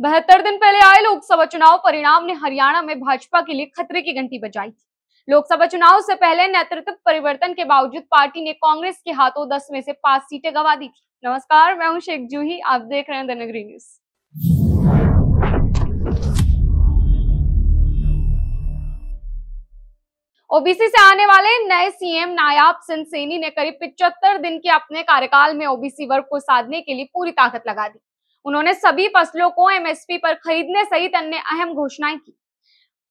बहत्तर दिन पहले आए लोकसभा चुनाव परिणाम ने हरियाणा में भाजपा के लिए खतरे की घंटी बजाई थी लोकसभा चुनाव से पहले नेतृत्व परिवर्तन के बावजूद पार्टी ने कांग्रेस के हाथों दस में से पांच सीटें गवा दी थी नमस्कार मैं हूं शेख जूही आप देख रहे हैं दनगरी न्यूज ओबीसी से आने वाले नए सीएम नायाब सिंह सेनी ने करीब पिचहत्तर दिन के अपने कार्यकाल में ओबीसी वर्ग को साधने के लिए पूरी ताकत लगा दी उन्होंने सभी फसलों को एमएसपी पर खरीदने सहित अन्य अहम घोषणाएं की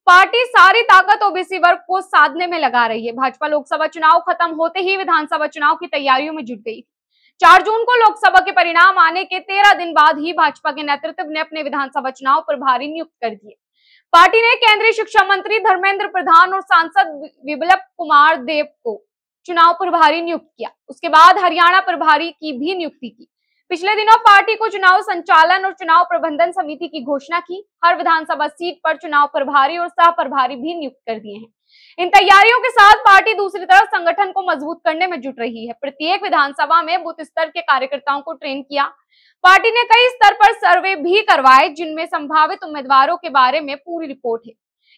पार्टी सारी ताकत ओबीसी वर्ग को साधने में लगा रही है भाजपा लोकसभा चुनाव खत्म होते ही विधानसभा चुनाव की तैयारियों में जुट गई चार जून को लोकसभा के परिणाम आने के तेरह दिन बाद ही भाजपा के नेतृत्व ने अपने विधानसभा चुनाव प्रभारी नियुक्त कर दिए पार्टी ने केंद्रीय शिक्षा मंत्री धर्मेंद्र प्रधान और सांसद विप्लब कुमार देव को चुनाव प्रभारी नियुक्त किया उसके बाद हरियाणा प्रभारी की भी नियुक्ति की पिछले दिनों पार्टी को चुनाव संचालन और चुनाव प्रबंधन समिति की घोषणा की हर विधानसभा सीट पर चुनाव प्रभारी और सह प्रभारी भी नियुक्त कर दिए हैं इन तैयारियों के साथ पार्टी दूसरी तरफ संगठन को मजबूत करने में जुट रही है प्रत्येक विधानसभा में बूथ स्तर के कार्यकर्ताओं को ट्रेन किया पार्टी ने कई स्तर पर सर्वे भी करवाए जिनमें संभावित उम्मीदवारों के बारे में पूरी रिपोर्ट है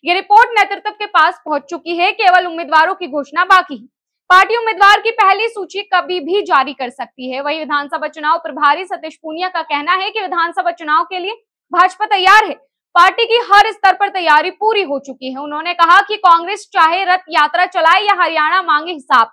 ये रिपोर्ट नेतृत्व के पास पहुंच चुकी है केवल उम्मीदवारों की घोषणा बाकी है पार्टी उम्मीदवार की पहली सूची कभी भी जारी कर सकती है वही विधानसभा चुनाव प्रभारी सतीश पूनिया का कहना है कि विधानसभा चुनाव के लिए भाजपा तैयार है पार्टी की हर स्तर पर तैयारी पूरी हो चुकी है उन्होंने कहा कि कांग्रेस चाहे रथ यात्रा चलाए या हरियाणा मांगे हिसाब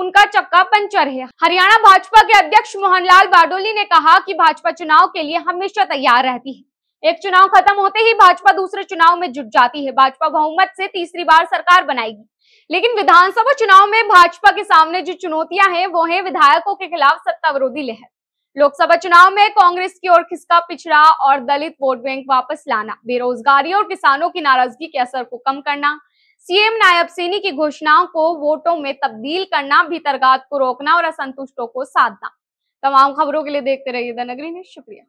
उनका चक्का पंचर है हरियाणा भाजपा के अध्यक्ष मोहनलाल बाडोली ने कहा कि भाजपा चुनाव के लिए हमेशा तैयार रहती है एक चुनाव खत्म होते ही भाजपा दूसरे चुनाव में जुट जाती है भाजपा बहुमत से तीसरी बार सरकार बनाएगी लेकिन विधानसभा चुनाव में भाजपा के सामने जो चुनौतियां हैं वो है विधायकों के खिलाफ सत्ता विरोधी लहर लोकसभा चुनाव में कांग्रेस की ओर खिसका पिछड़ा और दलित वोट बैंक वापस लाना बेरोजगारी और किसानों की नाराजगी के असर को कम करना सीएम नायब सेनी की घोषणाओं को वोटों में तब्दील करना भीतरगात को रोकना और असंतुष्टों को साधना तमाम खबरों के लिए देखते रहिए द नगरी ने शुक्रिया